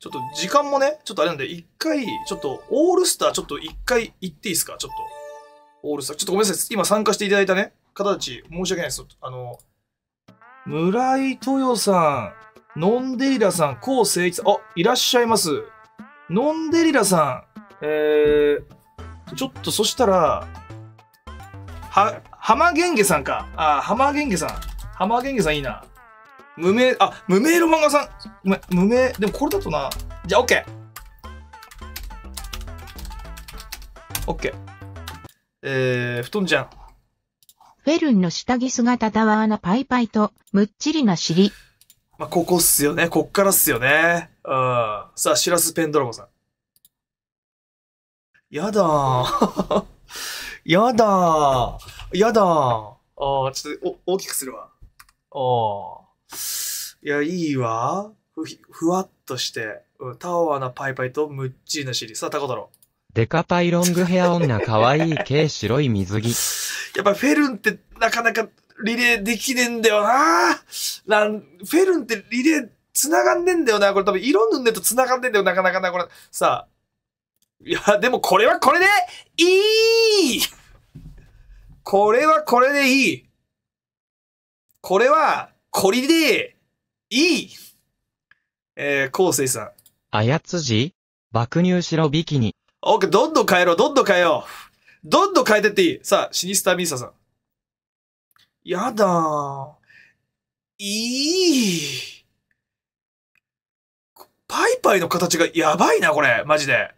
ちょっと時間もね、ちょっとあれなんで、一回、ちょっと、オールスター、ちょっと一回行っていいですかちょっと。オールスター。ちょっとごめんなさい。今参加していただいたね、方たち、申し訳ないです。あの、村井豊さん、ノンデリラさん、コウセイさん、あ、いらっしゃいます。ノンデリラさん、えー、ちょっとそしたら、は、浜源家さんか。あ、浜源家さん。浜源家さんいいな。無名、あ、無名の漫画さん。ごめん、無名、でもこれだとな。じゃあ、OK。OK。えー、布団ちゃん。フェルンの下着姿たわなパイパイと、むっちりな尻。まあ、ここっすよね。こっからっすよね。うん。さあ、シラスペンドラゴンさん。やだー。やだー。やだー。ああ、ちょっとお大きくするわ。ああ。いや、いいわ。ふ、ふわっとして。うん、タワーなパイパイとムッチーな尻。さあ、タコ太郎。デカパイロングヘア女かわいい系白い水着。やっぱフェルンってなかなかリレーできねえんだよななん、フェルンってリレー繋がんねえんだよなこれ多分色塗んねえと繋がんねえんだよなかなかな、これ。さあ。いや、でもこれはこれでいいこれはこれでいいこれはこれで、いいえー、昴生さん。あやつじ爆乳しろビキニ。オッケー、どんどん変えろ、どんどん変えよう。どんどん変えてっていい。さあ、シニスターミーサさん。やだいい。パイパイの形がやばいな、これ。マジで。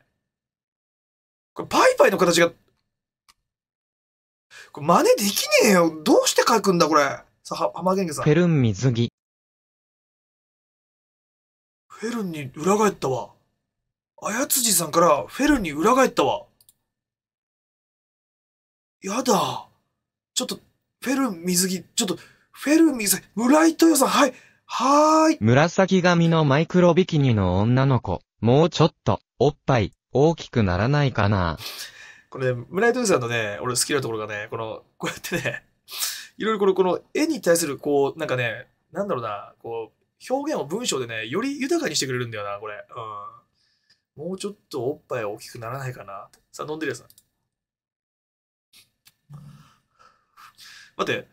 これ、パイパイの形が、これ真似できねえよ。どうして書くんだ、これ。さあ、浜源家さん。フェルン水着。フェルンに裏返ったわ。あやつじさんからフェルンに裏返ったわ。やだ。ちょっと、フェルン水着、ちょっと、フェルン水着、村井豊さん、はい、はーい。紫髪のマイクロビキニの女の子、もうちょっと、おっぱい、大きくならないかな。これね、村井豊さんのね、俺好きなところがね、この、こうやってね、いろいろこのこの絵に対するこうなんかねなんだろうなこう表現を文章でねより豊かにしてくれるんだよなこれ、うん、もうちょっとおっぱい大きくならないかなさあ飲んでるやつ待って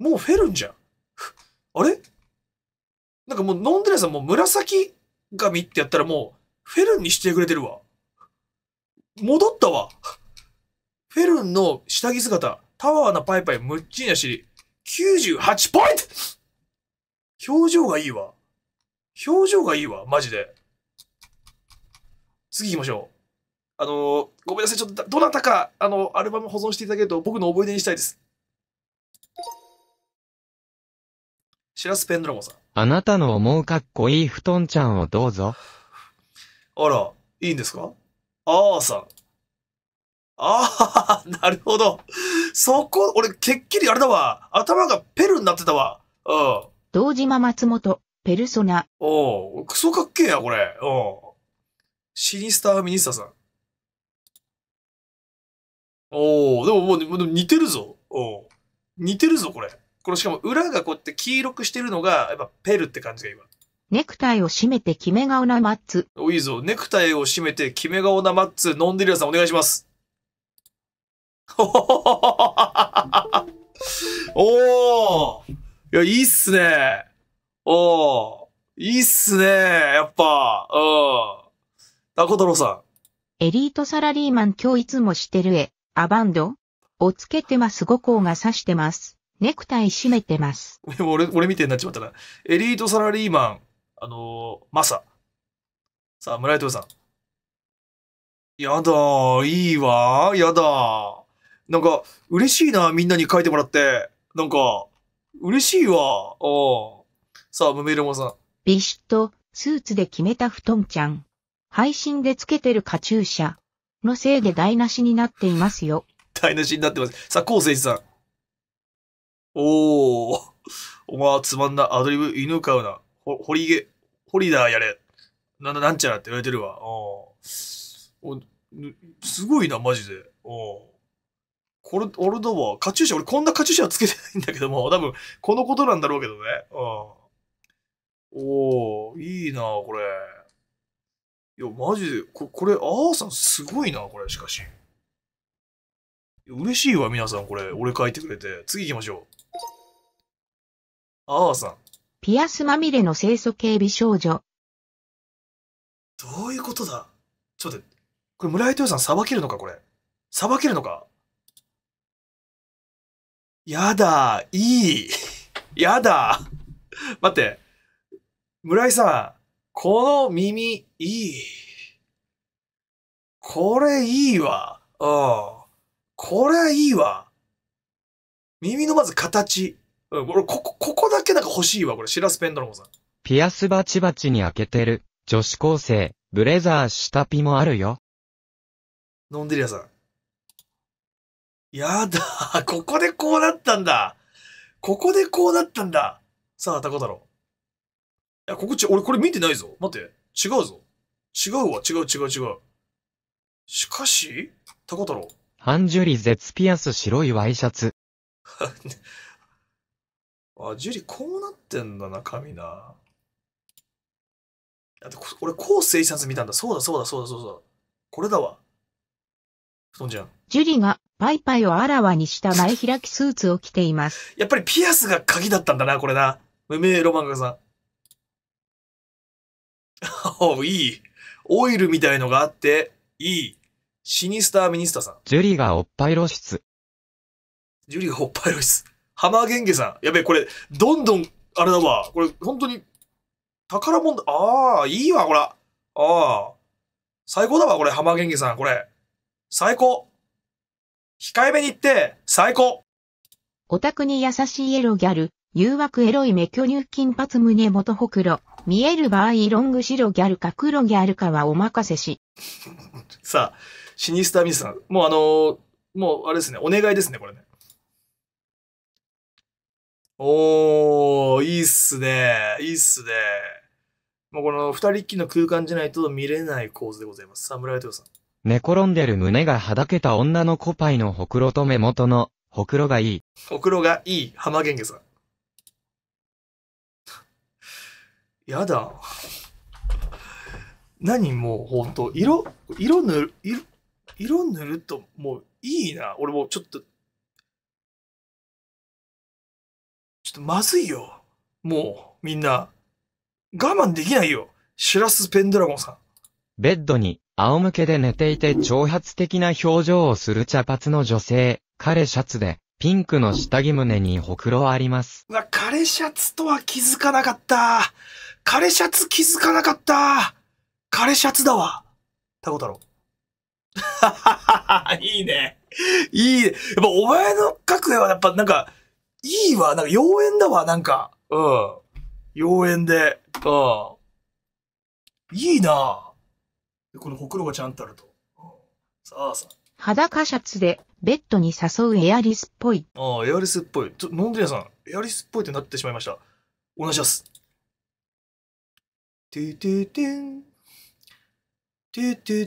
もうフェルンじゃんあれなんかもう飲んでるやつはもう紫髪ってやったらもうフェルンにしてくれてるわ戻ったわフェルンの下着姿タワーなパイパイむっちりなし98ポイント表情がいいわ。表情がいいわ、マジで。次行きましょう。あのー、ごめんなさい、ちょっとどなたか、あの、アルバム保存していただけると僕の思い出にしたいです。シラスペンドラゴンさん。あなたの思うかっこいい布団ちゃんをどうぞ。あら、いいんですかあーさん。ああ、なるほど。そこ、俺、けっきりあれだわ。頭がペルになってたわ。うん。堂島松本、ペルソナ。おう、クソかっけえや、これ。うん。シニスターミニスターさん。おおでももう、も似てるぞ。お似てるぞ、これ。これしかも裏がこうやって黄色くしてるのが、やっぱペルって感じが今。ネクタイを締めてキメ顔なマッツ。お、いいぞ。ネクタイを締めてキメ顔なマッツ飲んでるやつさんお願いします。おおいや、いいっすね。おおいいっすね。やっぱ、うん。タコ太郎さん。エリートサラリーマン今日いつもしてるえ、アバンドをつけてます5校が指してます。ネクタイ締めてます。俺、俺みたいになっちまったな。エリートサラリーマン、あのー、マサ。さあ、村井藤さん。やだいいわやだなんか、嬉しいな、みんなに書いてもらって。なんか、嬉しいわ。おさあ、ムメルモさん。ビシッと、スーツで決めた布団ちゃん。配信でつけてるカチューシャ。のせいで台無しになっていますよ。台無しになってます。さあ、コウセイさん。おー。お前、つまんな。アドリブ、犬飼うな。ほ、ホリゲ、ホリダーやれ。な、な、なんちゃらって言われてるわ。おおすごいな、マジで。おこれ、俺どうも、カチューシャ、俺こんなカチューシャはつけてないんだけども、多分、このことなんだろうけどね。うん。おー、いいなこれ。いや、マジで、ここれ、あーさんすごいなこれ、しかし。嬉しいわ、皆さん、これ。俺書いてくれて。次行きましょう。あーさん。ピアスまみれの清楚警備少女。どういうことだちょっと待って。これ、村井豊さん、さばけるのか、これ。さばけるのかやだ、いい。やだ。待って、村井さん、この耳、いい。これいいわ。うん。これいいわ。耳のまず形。うん、俺、ここ、ここだけなんか欲しいわ、これ。シラスペンドロモさん。ピアスバチバチに開けてる。女子高生、ブレザー下ピもあるよ。ノンデリアさん。やだ。ここでこうなったんだ。ここでこうなったんだ。さあ、タコ太郎。いや、ここち、俺これ見てないぞ。待って。違うぞ。違うわ。違う違う違う。しかし、タコ太郎。ハンジュリゼツピアス白いワイシャツ。あ、ジュリこうなってんだな、髪な。だって、俺、こう生産見たんだ。そうだそうだそうだそうだ。これだわ。そんじゃん。ジュリがパイパイをあらわにした前開きスーツを着ています。やっぱりピアスが鍵だったんだな、これな。無名ロマンガさん。おいい。オイルみたいのがあって、いい。シニスターミニスタさん。ジュリがおっぱい露出。ジュリがおっぱい露出。浜源家さん。やべえ、これ、どんどん、あれだわ。これ、本当に、宝物、ああ、いいわ、こら。ああ。最高だわ、これ、浜ンゲさん、これ。最高控えめに言って、最高オタクに優しいエロギャル、誘惑エロい目巨乳金髪胸元ほくろ、見える場合ロング白ギャルか黒ギャルかはお任せし。さあ、シニスタミスさん。もうあのー、もうあれですね、お願いですね、これね。おー、いいっすね。いいっすね。もうこの二人っきりの空間じゃないと見れない構図でございます。サムライトさん。寝転んでる胸がはだけた女のコパイのほくろと目元の、ほくろがいい。ほくろがいい、浜玄家さん。やだ。何もう、ほんと、色、色塗る、色、色塗ると、もう、いいな。俺もう、ちょっと、ちょっとまずいよ。もう、みんな。我慢できないよ。シュラス・ペンドラゴンさん。ベッドに仰向けで寝ていて挑発的な表情をする茶髪の女性、彼シャツで、ピンクの下着胸にほくろあります。うわ、彼シャツとは気づかなかった。彼シャツ気づかなかった。彼シャツだわ。タコ太郎。はははいいね。いい、ね。やっぱお前の角度はやっぱなんか、いいわ。なんか妖艶だわ、なんか。うん。妖艶で。うん。いいなぁ。でこのほくろがちゃんとあると。さあさあ。裸シャツでベッドに誘うエアリスっぽい。ああ、エアリスっぽい。ちょ、飲んでやさん、エアリスっぽいってなってしまいました。お願いします。てててん。ててて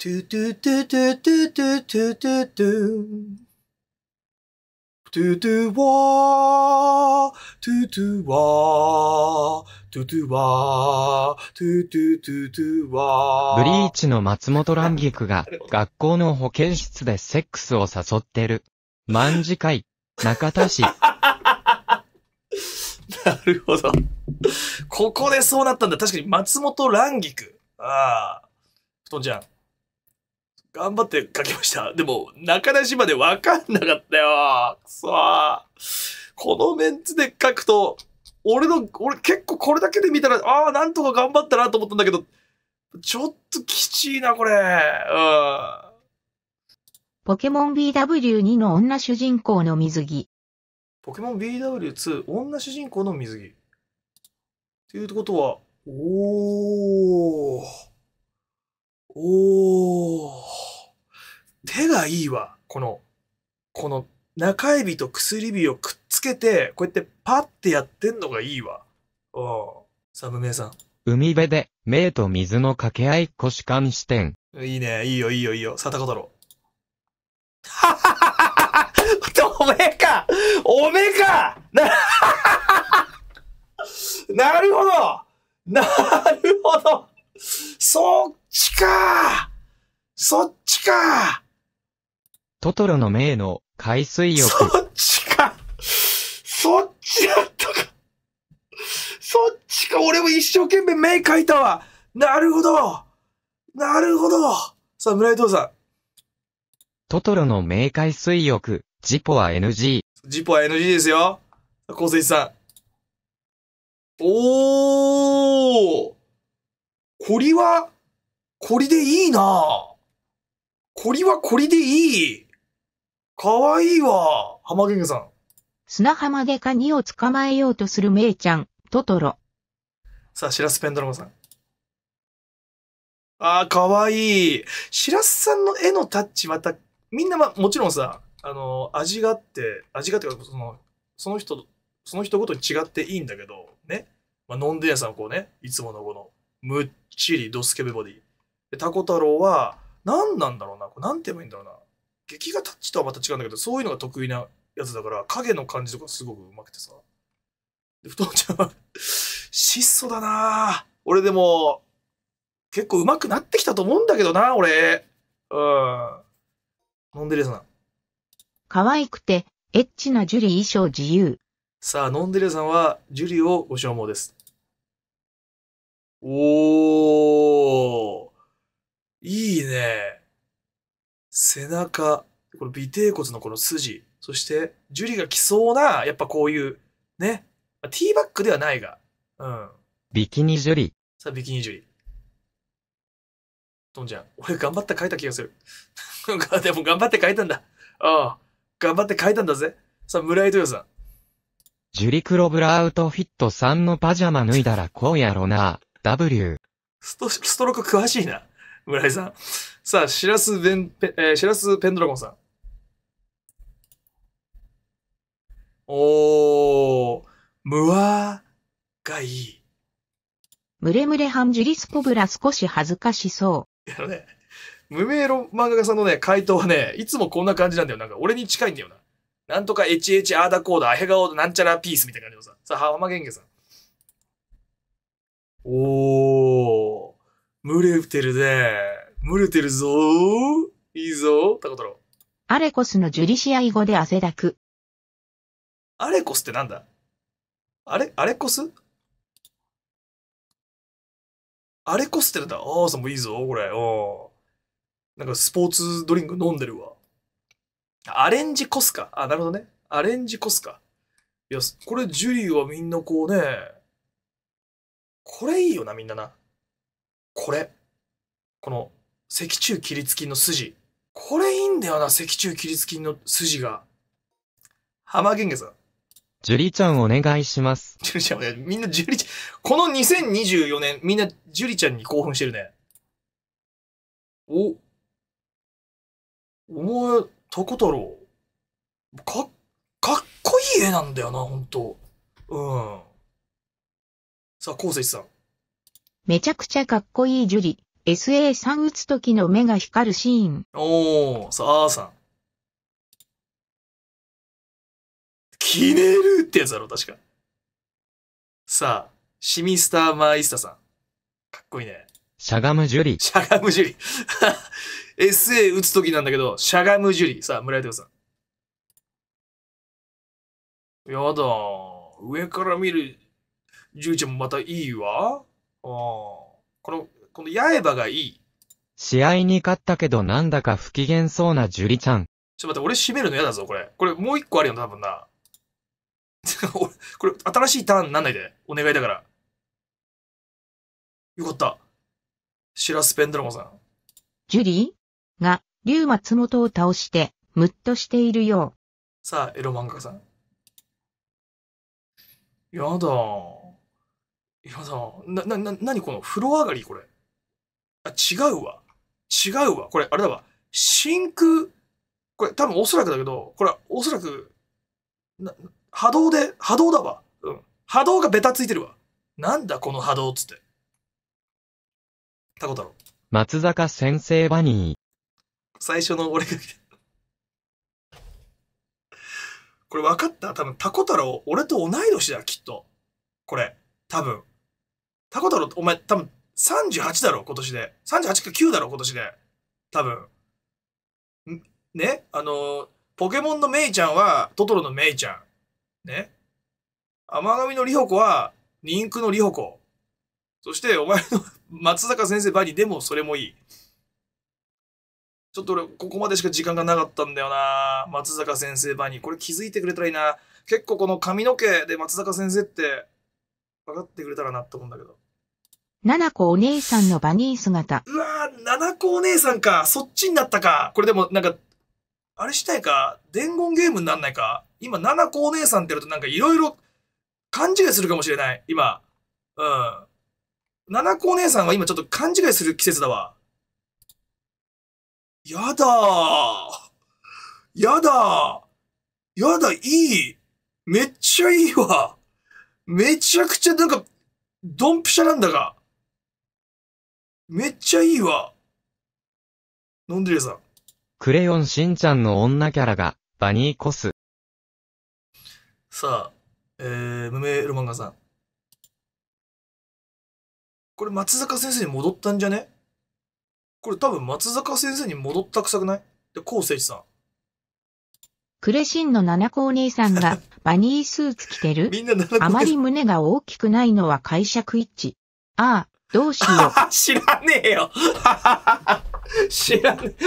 トゥてててててててトゥトトゥトゥワー、トゥトゥワー、トゥトゥワー、トゥトゥトゥトゥワー。ブリーチの松本蘭菊が学校の保健室でセックスを誘ってる。万次会、中田市。なるほど。ここでそうなったんだ。確かに松本蘭菊。ああ。布団ちゃん。頑張って書きました。でも、中出しまでわかんなかったよ。くそこのメンツで書くと、俺の、俺結構これだけで見たら、ああ、なんとか頑張ったなと思ったんだけど、ちょっときちいな、これ。うん。ポケモン BW2 の女主人公の水着。ポケモン BW2 女主人公の水着。ということは、おー。おー。手がいいわ。この、この中指と薬指をくっつけて、こうやってパッてやってんのがいいわ。うん。サムイさん。海辺で、目と水の掛け合い腰感視点。いいね。いいよ、いいよ、いいよ。佐田小太郎。ははははおめえかおめえかな、なるほどなるほどそっちかそっちかトトロの名の海水浴。そっちかそっちだったかそっちか俺も一生懸命目描いたわなるほどなるほどさあ、村井藤さん。トトロの名海水浴、ジポは NG。ジポは NG ですよ。小関さん。おーコリは、こりでいいなこりはこりでいい。かわいいわ。浜源さん。砂浜でカニを捕まえようとするメイちゃん、トトロ。さあ、シラスペンドラゴンさん。ああ、かわいい。シラスさんの絵のタッチ、また、みんな、ま、もちろんさ、あの、味があって、味がってその、その人、その人ごとに違っていいんだけど、ね。まあ、ノんデンさんはこうね、いつものこの、むっちりドスケベボディ。タコ太郎は、何なんだろうな。これ何て言えばいいんだろうな。劇画タッチとはまた違うんだけど、そういうのが得意なやつだから、影の感じとかすごくうまくてさ。で、太ちゃんは 質素だな俺でも、結構うまくなってきたと思うんだけどな俺。うん。ノんでレさん。可愛くて、エッチなジュリー衣装自由。さあ、ノンデレさんは、ジュリをご消耗です。おー、いいね。背中、この尾低骨のこの筋、そして樹里が着そうな、やっぱこういう、ね、まあ、ティーバックではないが、うん。ビキニ樹里。さあ、ビキニ樹里。とんじゃん。俺頑張って書いた気がする。でも頑張って書いたんだ。ああ、頑張って書いたんだぜ。さあ、村井豊さん。ジュリクロブラアウトフィットさんのパジャマ脱いだらこうやろな、W。スト、ストローク詳しいな。村井さん。さあ、しらすベンペ、えー、しらすペンドラゴンさん。おー、むわーがいい。ムレムレハンジュリスポブラ少し恥ずかしそう。いやね、無名の漫画家さんのね、回答はね、いつもこんな感じなんだよ。なんか俺に近いんだよな。なんとか HH アーダコーダ、アヘガオなんちゃらピースみたいな感じのさ。さあ、浜源家さん。おー。群れてるぜ。群れてるぞいいぞタコ太郎。アレコスのジュリシア語で汗だく。アレコスってなんだあれ、アレコスアレコスってなんだあさんもいいぞ、これ。おなんかスポーツドリンク飲んでるわ。アレンジコスか。あ、なるほどね。アレンジコスか。いや、これジュリーはみんなこうね、これいいよな、みんなな。これ。この、脊柱起立筋の筋。これいいんだよな、脊柱起立筋の筋が。浜玄月さん。ジュリちゃんお願いします。ジュリちゃんお願い。みんなジュリちゃん、この2024年、みんなジュリちゃんに興奮してるね。お。お前、タコ太郎かか、かっこいい絵なんだよな、ほんと。うん。さあ、こうせさん。めちゃくちゃかっこいいジュリ、SA さん打つ時の目が光るシーン。おー、さあさん。キネルってやつだろ、確か。さあ、シミスターマイスタさん。かっこいいね。しゃがむジュリ。しゃがむジュリ。SA 打つ時なんだけど、しゃがむジュリ。さあ、村井哲さん。やだ。上から見る、ジュリちゃんもまたいいわ。ああ。この、この八重歯がいい。試合に勝ったけどなんだか不機嫌そうな樹里ちゃん。ちょっと待って、俺締めるの嫌だぞ、これ。これもう一個あるよ多分な。これ、新しいターンなんないで。お願いだから。よかった。シラスペンドラゴンさん。ジュリーが、竜松本を倒して、ムッとしているよう。さあ、エロ漫画家さん。やだ今さん、な、な、な、なにこの風呂上がりこれ。あ、違うわ。違うわ。これ、あれだわ。真空、これ多分おそらくだけど、これおそらく、な、波動で、波動だわ。うん。波動がベタついてるわ。なんだこの波動っつって。タコ太郎。松坂先生バニー。最初の俺が来これ分かった多分タコ太郎、俺と同い年だ、きっと。これ。多分。タコ太郎、お前多分38だろ、今年で。38か9だろ、今年で。多分。ね、あの、ポケモンのメイちゃんはトトロのメイちゃん。ね。甘神のリホコはリンクのリホコ。そしてお前の松坂先生バニーでもそれもいい。ちょっと俺、ここまでしか時間がなかったんだよな松坂先生バニー。これ気づいてくれたらいいな。結構この髪の毛で松坂先生って分かってくれたらなと思うんだけど。七子お姉さんのバニー姿。うわー、七子お姉さんか。そっちになったか。これでもなんか、あれしたいか。伝言ゲームになんないか。今、七子お姉さんってやるとなんかいろいろ勘違いするかもしれない。今。うん。七子お姉さんは今ちょっと勘違いする季節だわ。やだー。やだー。やだ、いい。めっちゃいいわ。めちゃくちゃなんか、ドンピシャなんだが。めっちゃいいわ。飲んでるさん。クレヨンしんちゃんの女キャラが、バニーコス。さあ、えー、無名ロマンガさん。これ松坂先生に戻ったんじゃねこれ多分松坂先生に戻ったくさくないで、昴生一さん。クレシンの七子お兄さんが バニースーツ着てるみんなあまり胸が大きくないのは解釈一致。ああ、どうしよう。知らねえよ 知らねえ。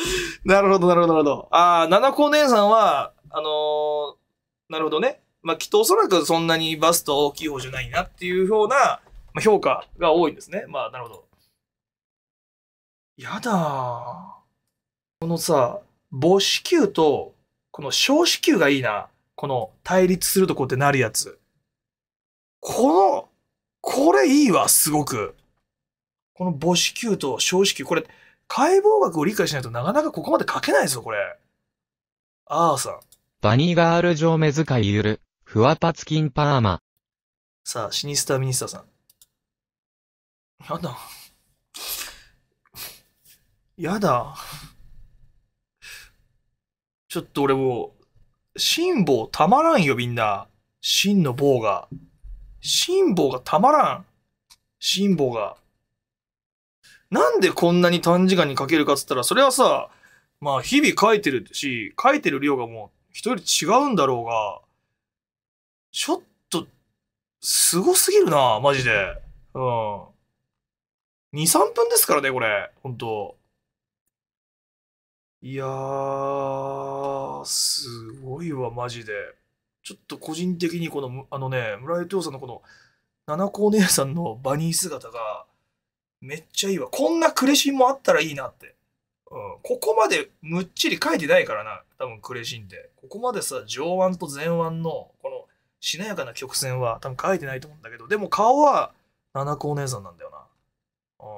なるほど、なるほど、なるほど。ああ、七子お姉さんは、あのー、なるほどね。まあ、きっとおそらくそんなにバスト大きい方じゃないなっていうような、まあ、評価が多いんですね。まあ、なるほど。やだこのさ、母子球とこの小子球がいいな。この対立するとこうってなるやつ。この、これいいわ、すごく。この母子球と小子球、これ、解剖学を理解しないとなかなかここまで書けないぞ、これ。あーさん。バニーガール・ジョーいゆる、ふわパツキン・パーマ。さあ、シニスター・ミニスターさん。やだ。やだ。ちょっと俺も辛抱たまらんよ、みんな。真の棒が。辛抱がたまらん。辛抱が。なんでこんなに短時間に書けるかっつったら、それはさ、まあ日々書いてるし、書いてる量がもう人より違うんだろうが、ちょっと、すごすぎるな、マジで。うん。2、3分ですからね、これ。ほんと。いやー、すごいわ、マジで。ちょっと個人的にこの、あのね、村井亮さんのこの、七子お姉さんのバニー姿が、めっちゃいいわ。こんなクレシンもあったらいいなって。うん、ここまでむっちり書いてないからな、多分クレシンって。ここまでさ、上腕と前腕の、この、しなやかな曲線は多分書いてないと思うんだけど、でも顔は、七子お姉さんなんだよな。うん